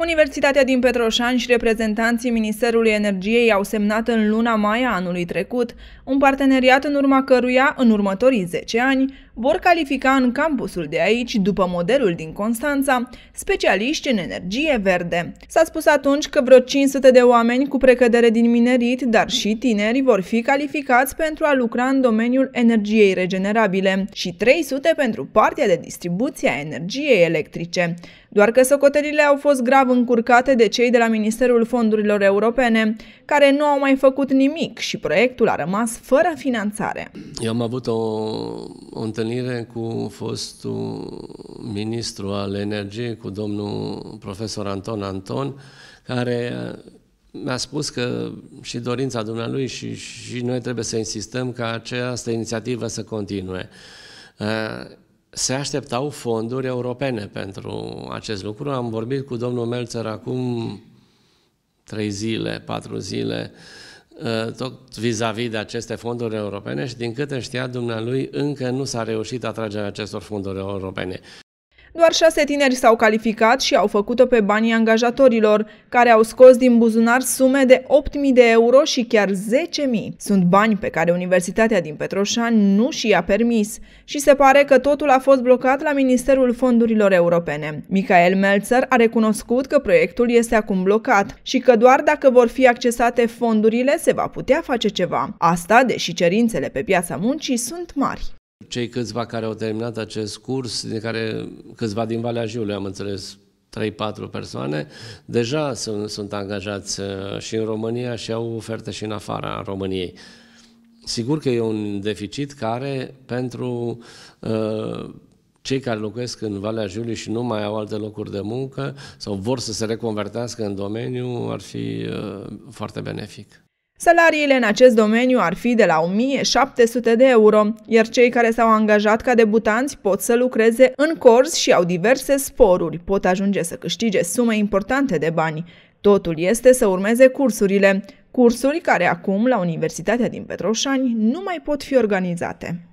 Universitatea din Petroșani și reprezentanții Ministerului Energiei au semnat în luna mai a anului trecut un parteneriat în urma căruia, în următorii 10 ani, vor califica în campusul de aici, după modelul din Constanța, specialiști în energie verde. S-a spus atunci că vreo 500 de oameni cu precădere din minerit, dar și tineri, vor fi calificați pentru a lucra în domeniul energiei regenerabile și 300 pentru partea de distribuție a energiei electrice doar că socotelile au fost grav încurcate de cei de la Ministerul Fondurilor Europene, care nu au mai făcut nimic și proiectul a rămas fără finanțare. Eu am avut o, o întâlnire cu fostul ministru al energiei, cu domnul profesor Anton Anton, care mi-a spus că și dorința dumnealui și, și noi trebuie să insistăm ca această inițiativă să continue se așteptau fonduri europene pentru acest lucru. Am vorbit cu domnul Melțer acum trei zile, patru zile, eh, tot vis-a-vis -vis de aceste fonduri europene și din câte știa dumnealui, încă nu s-a reușit atragerea acestor fonduri europene. Doar șase tineri s-au calificat și au făcut-o pe banii angajatorilor, care au scos din buzunar sume de 8.000 de euro și chiar 10.000. Sunt bani pe care Universitatea din Petroșani nu și i-a permis și se pare că totul a fost blocat la Ministerul Fondurilor Europene. Michael Melzer a recunoscut că proiectul este acum blocat și că doar dacă vor fi accesate fondurile se va putea face ceva. Asta, deși cerințele pe piața muncii sunt mari. Cei câțiva care au terminat acest curs, din care câțiva din Valea Jiului am înțeles 3-4 persoane, deja sunt, sunt angajați uh, și în România și au oferte și în afara României. Sigur că e un deficit care pentru uh, cei care locuiesc în Valea Jiului și nu mai au alte locuri de muncă sau vor să se reconvertească în domeniu ar fi uh, foarte benefic. Salariile în acest domeniu ar fi de la 1700 de euro, iar cei care s-au angajat ca debutanți pot să lucreze în corzi și au diverse sporuri, pot ajunge să câștige sume importante de bani. Totul este să urmeze cursurile, cursuri care acum la Universitatea din Petroșani nu mai pot fi organizate.